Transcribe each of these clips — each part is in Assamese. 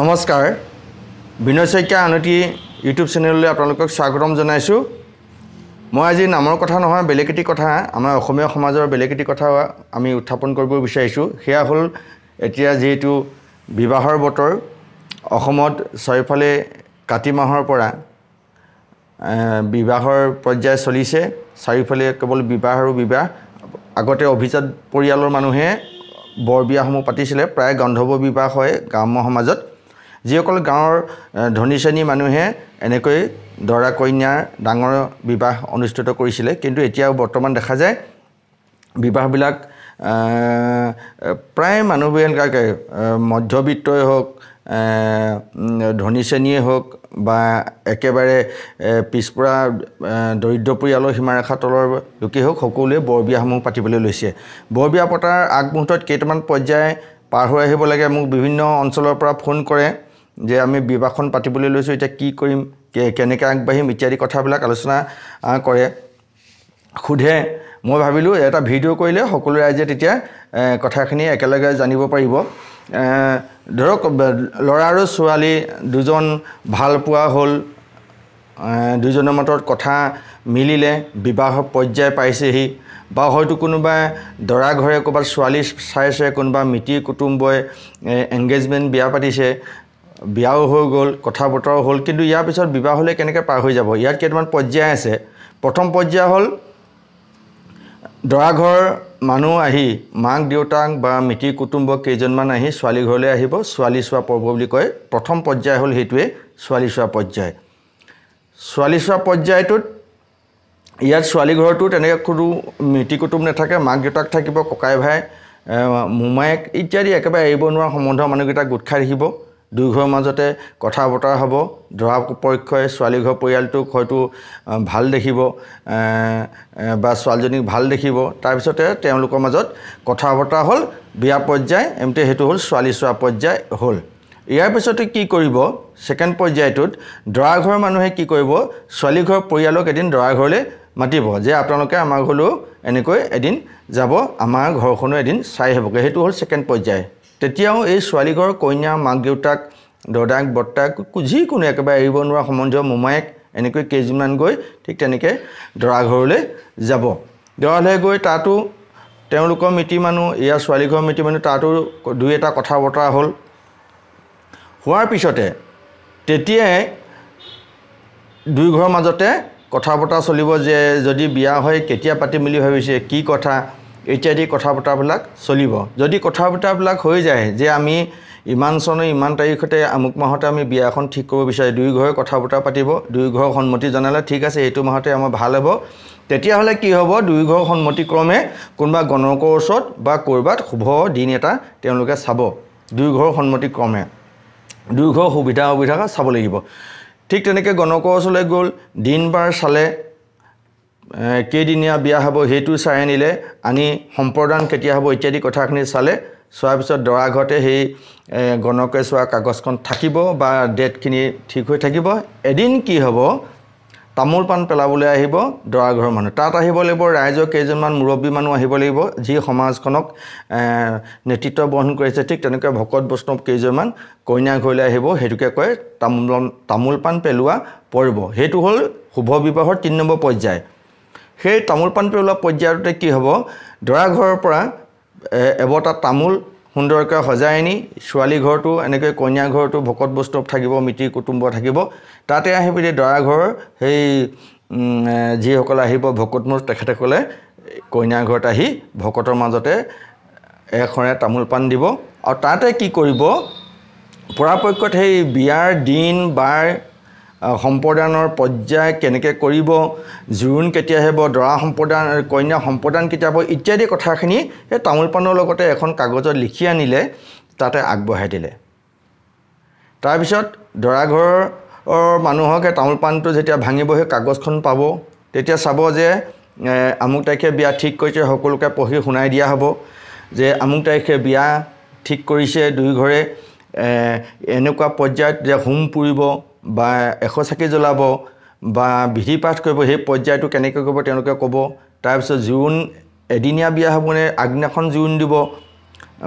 নমস্কাৰ বিনয় শইকীয়া আনুতি ইউটিউব চেনেললৈ আপোনালোকক স্বাগতম জনাইছোঁ মই আজি নামৰ কথা নহয় বেলেগ এটি কথা আমাৰ অসমীয়া সমাজৰ বেলেগ এটি কথা আমি উত্থাপন কৰিব বিচাৰিছোঁ সেয়া হ'ল এতিয়া যিহেতু বিবাহৰ বতৰ অসমত চাৰিওফালে কাতি মাহৰ পৰা বিবাহৰ পৰ্যায় চলিছে চাৰিওফালে কেৱল বিবাহ আৰু বিবাহ আগতে অভিজাত পৰিয়ালৰ মানুহে বৰ বিয়াসমূহ পাতিছিলে প্ৰায় গন্ধৰ্ব বিবাহ হয় গ্ৰাম্য সমাজত যিসকল গাঁৱৰ ধনী শ্ৰেণীৰ মানুহে এনেকৈ দৰা কইনাৰ ডাঙৰ বিবাহ অনুষ্ঠিত কৰিছিলে কিন্তু এতিয়াও বৰ্তমান দেখা যায় বিবাহবিলাক প্ৰায় মানুহবিলাকে মধ্যবিত্তই হওক ধনী শ্ৰেণীয়ে হওক বা একেবাৰে পিছপৰা দৰিদ্ৰ পৰিয়ালৰ সীমাৰেখা তলৰ লোকেই হওক সকলোৱে বৰবিয়াসমূহ পাতিবলৈ লৈছে বৰবিয়া পতাৰ আগমুহূৰ্তত কেইটামান পৰ্যায় পাৰ হৈ আহিব লাগে মোক বিভিন্ন অঞ্চলৰ পৰা ফোন কৰে যে আমি বিবাহখন পাতিবলৈ লৈছোঁ এতিয়া কি কৰিম কেনেকৈ আগবাঢ়িম ইত্যাদি কথাবিলাক আলোচনা কৰে সোধে মই ভাবিলোঁ এটা ভিডিঅ' কৰিলে সকলো ৰাইজে তেতিয়া কথাখিনি একেলগে জানিব পাৰিব ধৰক ল'ৰা আৰু ছোৱালী দুজন ভাল পোৱা হ'ল দুজনৰ মাজত কথা মিলিলে বিবাহ পৰ্যায় পাইছেহি বা হয়তো কোনোবা দৰাঘৰে ক'ৰবাত ছোৱালী চাইছে কোনোবা মিতিৰ কুটুম্বই এংগেজমেণ্ট বিয়া পাতিছে বিয়াও হৈ গ'ল কথা বতৰাও হ'ল কিন্তু ইয়াৰ পিছত বিবাহ হ'লে কেনেকৈ পাৰ হৈ যাব ইয়াত কেইটামান পৰ্যায় আছে প্ৰথম পৰ্যায় হ'ল দৰাঘৰ মানুহ আহি মাক দেউতাক বা মিতিৰ কুটুম্ব কেইজনমান আহি ছোৱালী ঘৰলৈ আহিব ছোৱালী চোৱা পৰ্ব বুলি কয় প্ৰথম পৰ্যায় হ'ল সেইটোৱে ছোৱালী চোৱা পৰ্যায় ছোৱালী চোৱা পৰ্যায়টোত ইয়াত ছোৱালীঘৰতো তেনেকৈ কোনো মিতিৰ কুটুম নাথাকে মাক দেউতাক থাকিব ককাই ভাই মোমায়েক ইত্যাদি একেবাৰে এৰিব নোৱাৰা সম্বন্ধৰ মানুহকেইটা গোট খাই থাকিব দুয়োঘৰৰ মাজতে কথা বতৰা হ'ব দৰা পক্ষই ছোৱালীঘৰ পৰিয়ালটোক হয়তো ভাল দেখিব বা ছোৱালীজনীক ভাল দেখিব তাৰপিছতে তেওঁলোকৰ মাজত কথা বতৰা হ'ল বিয়া পৰ্যায় এমতে সেইটো হ'ল ছোৱালী চোৱা পৰ্যায় হ'ল ইয়াৰ পিছতে কি কৰিব ছেকেণ্ড পৰ্যায়টোত দৰাঘৰৰ মানুহে কি কৰিব ছোৱালীঘৰ পৰিয়ালক এদিন দৰাঘৰলৈ মাতিব যে আপোনালোকে আমাৰ ঘৰলৈও এনেকৈ এদিন যাব আমাৰ ঘৰখনো এদিন চাই আহিবগৈ সেইটো হ'ল ছেকেণ্ড পৰ্যায় তেতিয়াও এই ছোৱালীঘৰ কইনা মাক দেউতাক দদাক বৰ্তাক যিকোনো একেবাৰে এৰিব নোৱাৰা সম্বন্ধীয় মোমায়েক এনেকৈ কেইজনমান গৈ ঠিক তেনেকৈ দৰাঘৰলৈ যাব দৰালৈ গৈ তাতো তেওঁলোকৰ মিতিৰ মানুহ এয়া ছোৱালীঘৰৰ মিতিৰ মানুহ তাতো দুই এটা কথা বতৰা হ'ল হোৱাৰ পিছতে তেতিয়াই দুই ঘৰৰ মাজতে কথা বতৰা চলিব যে যদি বিয়া হয় কেতিয়া পাতিম বুলি ভাবিছে কি কথা ইত্যাদি কথা বতৰাবিলাক চলিব যদি কথা বতৰাবিলাক হৈ যায় যে আমি ইমান চনৰ ইমান তাৰিখতে আমুক মাহতে আমি বিয়াখন ঠিক কৰিব বিচাৰোঁ দুই ঘৰে কথা বতৰা পাতিব দুই ঘৰ সন্মতি জনালে ঠিক আছে এইটো মাহতে আমাৰ ভাল হ'ব তেতিয়াহ'লে কি হ'ব দুই ঘৰ সন্মতিক্ৰমে কোনোবা গণকৰ ওচৰত বা ক'ৰবাত শুভ দিন এটা তেওঁলোকে চাব দুই ঘৰ সন্মতিক্ৰমে দুই ঘৰ সুবিধা অসুবিধা চাব লাগিব ঠিক তেনেকৈ গণকৰ ওচৰলৈ গ'ল দিন বাৰ চালে কেইদিনীয়া বিয়া হ'ব সেইটো চাই আনিলে আনি সম্প্ৰদান কেতিয়া হ'ব ইত্যাদি কথাখিনি চালে চোৱাৰ পিছত দৰাঘৰতে সেই গণকে চোৱা কাগজখন থাকিব বা ডেটখিনি ঠিক হৈ থাকিব এদিন কি হ'ব তামোল পাণ পেলাবলৈ আহিব দৰাঘৰৰ মানুহ তাত আহিব লাগিব ৰাইজৰ কেইজনমান মুৰব্বী মানুহ আহিব লাগিব যি সমাজখনক নেতৃত্ব বহন কৰিছে ঠিক তেনেকৈ ভকত বৈষ্ণৱ কেইজনমান কইনা ঘৰলৈ আহিব সেইটোকে কয় তামোল তামোল পাণ পেলোৱা পৰ্ব সেইটো হ'ল শুভ বিবাহৰ তিনি নম্বৰ পৰ্যায় সেই তামোল পাণ পেলোৱা পৰ্যায়টোতে কি হ'ব দৰাঘৰৰ পৰা এবটা তামোল সুন্দৰকৈ সজাই আনি ছোৱালী ঘৰটো এনেকৈ কইনা ঘৰটো ভকত বৈষ্ণৱ থাকিব মিতিৰ কুটুম্ব থাকিব তাতে আহি পিনি দৰাঘৰৰ সেই যিসকল আহিব ভকত মোৰ তেখেতসকলে কইনা ঘৰত আহি ভকতৰ মাজতে এশৰে তামোল পাণ দিব আৰু তাতে কি কৰিব পৰাপক্ষত সেই বিয়াৰ দিন বাৰ সম্প্ৰদানৰ পৰ্যায় কেনেকৈ কৰিব জোৰোণ কেতিয়া হ'ব দৰা সম্প্ৰদান কইনা সম্প্ৰদান কেতিয়া হ'ব ইত্যাদি কথাখিনি সেই তামোল পাণৰ লগতে এখন কাগজত লিখি আনিলে তাতে আগবঢ়াই দিলে তাৰপিছত দৰাঘৰৰ মানুহকে তামোল পাণটো যেতিয়া ভাঙিব সেই কাগজখন পাব তেতিয়া চাব যে আমুক তাৰিখে বিয়া ঠিক কৰিছে সকলোকে পঢ়ি শুনাই দিয়া হ'ব যে আমুক তাৰিখে বিয়া ঠিক কৰিছে দুয়োঘৰে এনেকুৱা পৰ্যায়ত যে হোম পুৰিব বা এশ চাকি জ্বলাব বা বিধি পাঠ কৰিব সেই পৰ্যায়টো কেনেকৈ কৰিব তেওঁলোকে ক'ব তাৰপিছত জোৰোণ এদিনীয়া বিয়া হ'বনে আগদিনাখন জোৰোণ দিব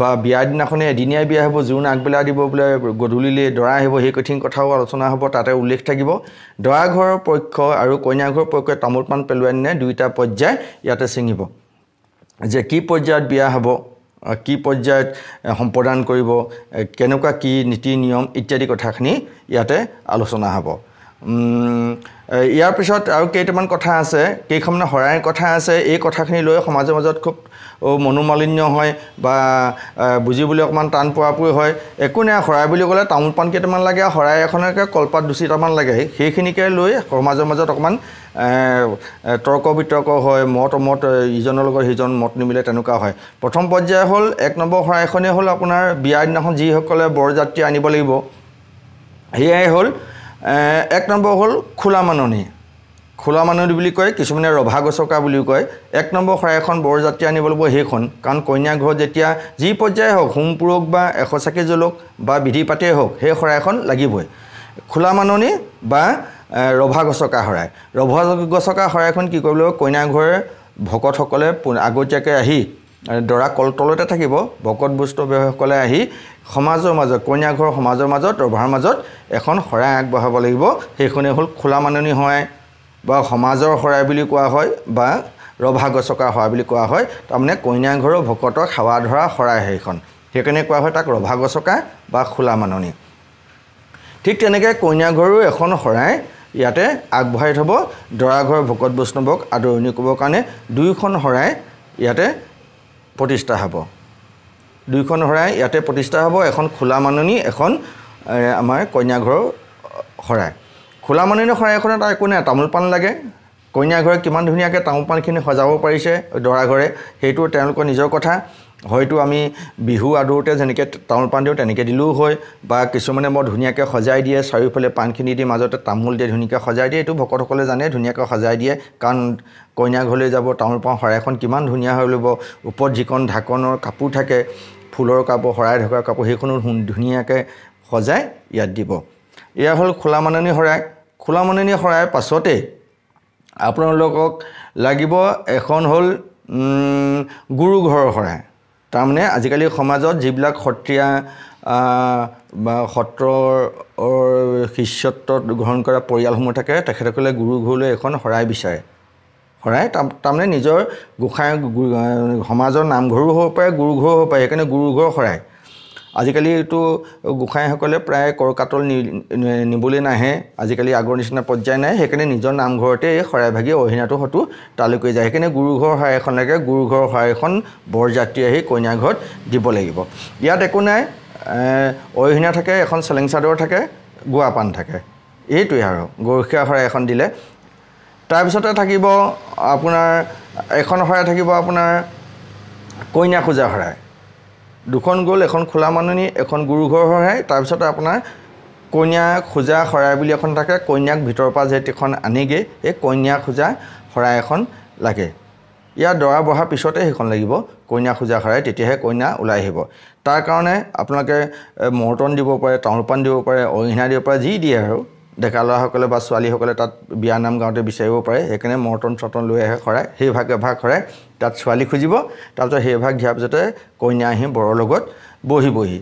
বা বিয়াৰ দিনাখনে এদিনীয়াই বিয়া হ'ব জোৰোণ আগবেলা দিব বোলে গধূলিলৈ দৰা আহিব সেই কঠিন কথাও আলোচনা হ'ব তাতে উল্লেখ থাকিব দৰাঘৰৰ পক্ষ আৰু কইনাঘৰৰ পক্ষই তামোল পাণ পেলোৱাই নিনে দুয়োটা পৰ্যায় ইয়াতে ছিঙিব যে কি পৰ্যায়ত বিয়া হ'ব কি পৰ্যায়ত সম্প্ৰদান কৰিব কেনেকুৱা কি নীতি নিয়ম ইত্যাদি কথাখিনি ইয়াতে আলোচনা হ'ব ইয়াৰ পিছত আৰু কেইটামান কথা আছে কেইখনমান শৰাইৰ কথা আছে এই কথাখিনি লৈ সমাজৰ মাজত খুব মনোমালিন্য হয় বা বুজিবলৈ অকণমান টান পোৱাপুৰি হয় একো নাই শৰাই বুলি ক'লে তামোল পাণ কেইটামান লাগে শৰাই এখনকে কলপাত দুচিটামান লাগে সেইখিনিকে লৈ সমাজৰ মাজত অকণমান তৰ্ক বিতৰ্ক হয় মত অমত ইজনৰ লগত সিজন মত নিমিলে তেনেকুৱা হয় প্ৰথম পৰ্যায় হ'ল এক নম্বৰ শৰাইখনেই হ'ল আপোনাৰ বিয়াৰ দিনাখন যিসকলে বৰযাত্ৰী আনিব লাগিব সেয়াই হ'ল এক নম্বৰ হ'ল খোলা মাননি খোলা মাননি বুলি কয় কিছুমানে ৰভা গছকা বুলিও কয় এক নম্বৰ শৰাইখন বৰযাত্ৰী আনিব লাগিব সেইখন কাৰণ কন্যা ঘৰ যেতিয়া যি পৰ্যায়ে হওক হোম পুৰক বা এশ চাকি জ্বলক বা বিধি পাতেই হওক সেই শৰাইখন লাগিবই খোলা মাননি বা ৰভা গছকা শৰাই ৰভা গছকা শৰাইখন কি কৰিব লাগিব কইনাঘৰ ভকতসকলে আগতীয়াকৈ আহি দৰা কলতলতে থাকিব ভকত বৈষ্ণৱসকলে আহি সমাজৰ মাজত কইনাঘৰ সমাজৰ মাজত ৰভাৰ মাজত এখন শৰাই আগবঢ়াব লাগিব সেইখনেই হ'ল খোলা মাননি শৰাই বা সমাজৰ শৰাই বুলি কোৱা হয় বা ৰভা গছকা শৰাই বুলি কোৱা হয় তাৰমানে কইনাঘৰৰ ভকতক সেৱা ধৰা শৰাই সেইখন সেইকাৰণে কোৱা হয় তাক ৰভা গছকা বা খোলা মাননি ঠিক তেনেকৈ কইনাঘৰো এখন শৰাই ইয়াতে আগবঢ়াই থ'ব দৰাঘৰ ভকত বৈষ্ণৱক আদৰণি কৰিবৰ কাৰণে দুয়োখন শৰাই ইয়াতে প্ৰতিষ্ঠা হ'ব দুইখন শৰাই ইয়াতে প্ৰতিষ্ঠা হ'ব এখন খোলা মাননি এখন আমাৰ কইনাঘৰৰ শৰাই খোলা মাননি শৰাইখনত একো নাই তামোল পাণ লাগে কইনাঘৰে কিমান ধুনীয়াকৈ তামোল পাণখিনি সজাব পাৰিছে দৰাঘৰে সেইটো তেওঁলোকৰ নিজৰ কথা হয়তো আমি বিহু আদৰোঁতে যেনেকৈ তামোল পাণ দিওঁ তেনেকৈ দিলেও হয় বা কিছুমানে মই ধুনীয়াকৈ সজাই দিয়ে চাৰিওফালে পাণখিনি দি মাজতে তামোল দিয়ে ধুনীয়াকৈ সজাই দিয়ে এইটো ভকতসকলে জানে ধুনীয়াকৈ সজাই দিয়ে কাৰণ কইনা ঘৰলৈ যাব তামোল পাওঁ শৰাইখন কিমান ধুনীয়া হৈ ল'ব ওপৰত যিকণ ঢাকনৰ কাপোৰ থাকে ফুলৰ কাপোৰ শৰাই ঢকাৰ কাপোৰ সেইখনো ধুনীয়াকৈ সজাই ইয়াত দিব এয়া হ'ল খোলা মাননি শৰাই খোলা মাননি শৰাইৰ পাছতে আপোনালোকক লাগিব এখন হ'ল গুৰুঘৰৰ শৰাই তাৰমানে আজিকালি সমাজত যিবিলাক সত্ৰীয়া বা সত্ৰৰ শিষ্যত্বত গ্ৰহণ কৰা পৰিয়ালসমূহ থাকে তেখেতসকলে গুৰু ঘৰলৈ এখন শৰাই বিচাৰে শৰাই তাৰমানে নিজৰ গোসাঁই সমাজৰ নামঘৰো হ'ব পাৰে গুৰুঘৰো হ'ব পাৰে সেইকাৰণে গুৰুঘৰ শৰাই আজিকালিতো গোঁসাইসকলে প্ৰায় কৰকাতল নিবলৈ নাহে আজিকালি আগৰ নিচিনা পৰ্যায় নাই সেইকাৰণে নিজৰ নামঘৰতে এই শৰাই ভাগি অহিনাটো হয়তো তালৈকে যায় সেইকাৰণে গুৰুঘৰ শৰাই এখন লাগে গুৰুঘৰ শৰাই এখন বৰযাত্ৰী আহি কইনাঘৰত দিব লাগিব ইয়াত একো নাই অহিনা থাকে এখন চেলেং চাদৰ থাকে গোৱা পাণ থাকে এইটোৱে আৰু গৰখীয়া শৰাই এখন দিলে তাৰপিছতে থাকিব আপোনাৰ এখন শৰাই থাকিব আপোনাৰ কইনা খোজা শৰাই দুখন গ'ল এখন খোলা মাননি এখন গুৰুঘৰ শৰাই তাৰপিছত আপোনাৰ কইনা খোজা শৰাই বুলি এখন থাকে কইনাক ভিতৰৰ পৰা যেতিখন আনেগৈ সেই কন্যা খোজা শৰাই এখন লাগে ইয়াৰ দৰা বহাৰ পিছতে সেইখন লাগিব কইনা খোজা শৰাই তেতিয়াহে কইনা ওলাই আহিব তাৰ কাৰণে আপোনালোকে মৰ্টন দিব পাৰে তামোল পাণ দিব পাৰে অৰিহিণা দিব পাৰে যি দিয়ে আৰু ডেকা ল'ৰাসকলে বা ছোৱালীসকলে তাত বিয়া নাম গাওঁতে বিচাৰিব পাৰে সেইকাৰণে মৰ্তন চৰ্তন লৈ আহে শৰাই সেইভাগ এভাগ শৰাই তাত ছোৱালী খুজিব তাৰপিছত সেইভাগ দিয়াৰ পিছতে কইনা আহি বৰৰ লগত বহি বহি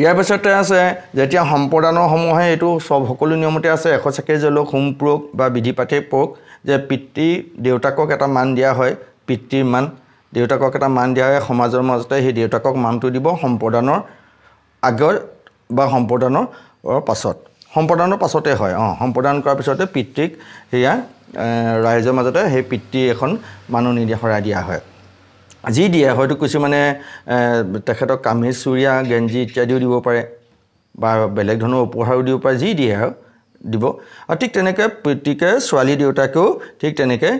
ইয়াৰ পিছতে আছে যেতিয়া সম্প্ৰদানৰ সমূহে এইটো চব সকলো নিয়মতে আছে এশ চাকি জ্বলক হোম পুৰক বা বিধি পাতি পুৰক যে পিতৃ দেউতাকক এটা মান দিয়া হয় পিতৃৰ মান দেউতাকক এটা মান দিয়া হয় সমাজৰ মাজতে সেই দেউতাকক মানটো দিব সম্প্ৰদানৰ আগত বা সম্প্ৰদানৰ পাছত সম্প্ৰদানৰ পাছতে হয় অঁ সম্প্ৰদান কৰাৰ পিছতে পিতৃক সেয়া ৰাইজৰ মাজতে সেই পিতৃ এখন মাননি দেখৰাই দিয়া হয় যি দিয়ে হয়তো কিছুমানে তেখেতক কামিজ চুৰিয়া গেঞ্জি ইত্যাদিও দিব পাৰে বা বেলেগ ধৰণৰ উপহাৰো দিব পাৰে যি দিয়ে আৰু দিব আৰু ঠিক তেনেকৈ পিতৃকে ছোৱালী দেউতাকেও ঠিক তেনেকৈ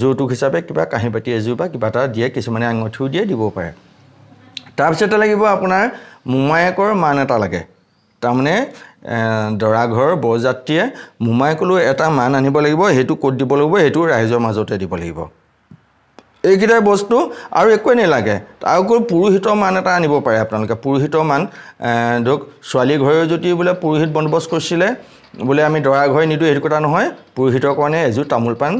যৌতুক হিচাপে কিবা কাঁহী পাতি এযোৰ বা কিবা এটা দিয়ে কিছুমানে আঙুঠিও দিয়ে দিব পাৰে তাৰপিছতে লাগিব আপোনাৰ মোমায়েকৰ মান এটা লাগে তাৰমানে দৰাঘৰ বৰযাত্ৰীয়ে মোমায়েকলৈ এটা মান আনিব লাগিব সেইটো ক'ত দিব লাগিব সেইটো ৰাইজৰ মাজতে দিব লাগিব এইকেইটাই বস্তু আৰু একোৱেই নালাগে তাৰোপৰি পুৰোহিতৰ মান এটা আনিব পাৰে আপোনালোকে পুৰোহিতৰ মান ধৰক ছোৱালী ঘৰে যদি বোলে পুৰোহিত বন্দোবস্ত কৰিছিলে বোলে আমি দৰাঘৰে নিদিওঁ সেইটো কথা নহয় পুৰোহিতৰ কাৰণে এযোৰ তামোল পাণ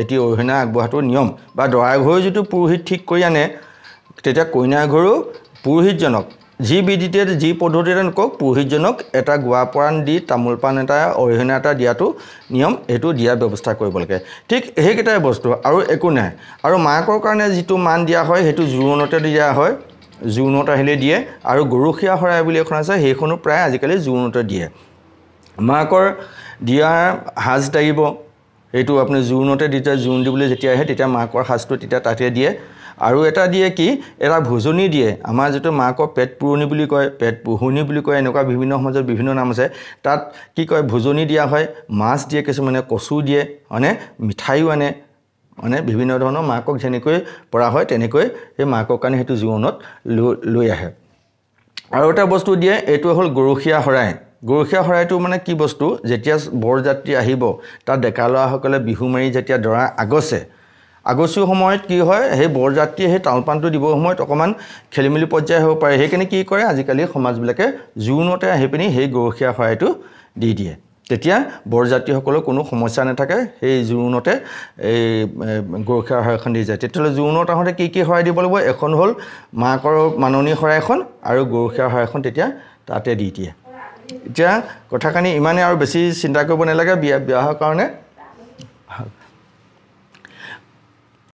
এটি অৰিহণা আগবঢ়াটো নিয়ম বা দৰাঘৰেও যদি পুৰোহিত ঠিক কৰি আনে তেতিয়া কইনা ঘৰেও পুৰোহিতজনক যি বিধিতে যি পদ্ধতিতে কওক পুৰোহিতজনক এটা গোৱা পাণ দি তামোল পাণ এটা অৰিহণা এটা দিয়াটো নিয়ম এইটো দিয়াৰ ব্যৱস্থা কৰিব লাগে ঠিক সেইকেইটাই বস্তু আৰু একো নাই আৰু মাকৰ কাৰণে যিটো মান দিয়া হয় সেইটো জোৰোণতে দিয়া হয় জোৰোণত আহিলে দিয়ে আৰু গৰখীয়া শৰাই বুলি এখন আছে সেইখনো প্ৰায় আজিকালি জোৰোণতে দিয়ে মাকৰ দিয়াৰ সাজ দাগিব সেইটো আপুনি জোৰোণতে দিয়ে জোৰোণ দিবলৈ যেতিয়া আহে তেতিয়া মাকৰ সাজটো তেতিয়া তাতে দিয়ে আৰু এটা দিয়ে কি এটা ভোজনী দিয়ে আমাৰ যিটো মাকৰ পেট পুৰণি বুলি কয় পেট পোহনি বুলি কয় এনেকুৱা বিভিন্ন সমাজত বিভিন্ন নাম আছে তাত কি কয় ভোজনী দিয়া হয় মাছ দিয়ে কিছুমানে কচু দিয়ে মানে মিঠাইও আনে মানে বিভিন্ন ধৰণৰ মাকক যেনেকৈ পৰা হয় তেনেকৈ সেই মাকৰ কাৰণে সেইটো জীৱনত লৈ লৈ আহে আৰু এটা বস্তু দিয়ে এইটো হ'ল গৰখীয়া শৰাই গৰখীয়া শৰাইটো মানে কি বস্তু যেতিয়া বৰযাত্ৰী আহিব তাত ডেকা ল'ৰাসকলে বিহু মাৰি যেতিয়া দৰা আগছে আগচীৰ সময়ত কি হয় সেই বৰযাত্ৰীয়ে সেই তালপানটো দিবৰ সময়ত অকণমান খেলি মেলি পৰ্যায় হ'ব পাৰে সেইকাৰণে কি কৰে আজিকালি সমাজবিলাকে জোৰোণতে আহি পিনি সেই গৰখীয়া শৰাইটো দি দিয়ে তেতিয়া বৰযাত্ৰীসকলৰ কোনো সমস্যা নাথাকে সেই জোৰোণতে এই গৰখীয়া শৰাইখন দি যায় তেতিয়াহ'লে জোৰোণত আহোঁতে কি কি শৰাই দিব লাগিব এখন হ'ল মাকৰ মাননি শৰাইখন আৰু গৰখীয়া শৰাইখন তেতিয়া তাতে দি দিয়ে এতিয়া কথা কাৰণে ইমানেই আৰু বেছি চিন্তা কৰিব নালাগে বিয়া বিয়াৰ কাৰণে